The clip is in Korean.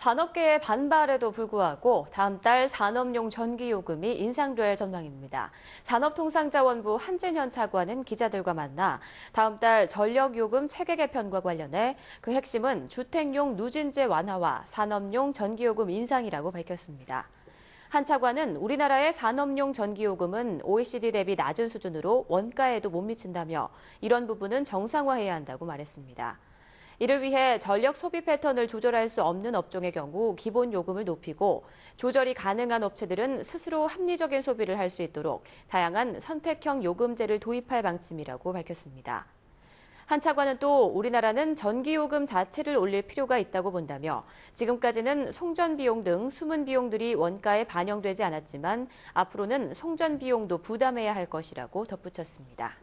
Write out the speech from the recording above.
산업계의 반발에도 불구하고 다음 달 산업용 전기요금이 인상될 전망입니다. 산업통상자원부 한진현 차관은 기자들과 만나 다음 달 전력요금 체계 개편과 관련해 그 핵심은 주택용 누진제 완화와 산업용 전기요금 인상이라고 밝혔습니다. 한 차관은 우리나라의 산업용 전기요금은 OECD 대비 낮은 수준으로 원가에도 못 미친다며 이런 부분은 정상화해야 한다고 말했습니다. 이를 위해 전력 소비 패턴을 조절할 수 없는 업종의 경우 기본 요금을 높이고 조절이 가능한 업체들은 스스로 합리적인 소비를 할 수 있도록 다양한 선택형 요금제를 도입할 방침이라고 밝혔습니다. 한 차관은 또 우리나라는 전기요금 자체를 올릴 필요가 있다고 본다며 지금까지는 송전 비용 등 숨은 비용들이 원가에 반영되지 않았지만 앞으로는 송전 비용도 부담해야 할 것이라고 덧붙였습니다.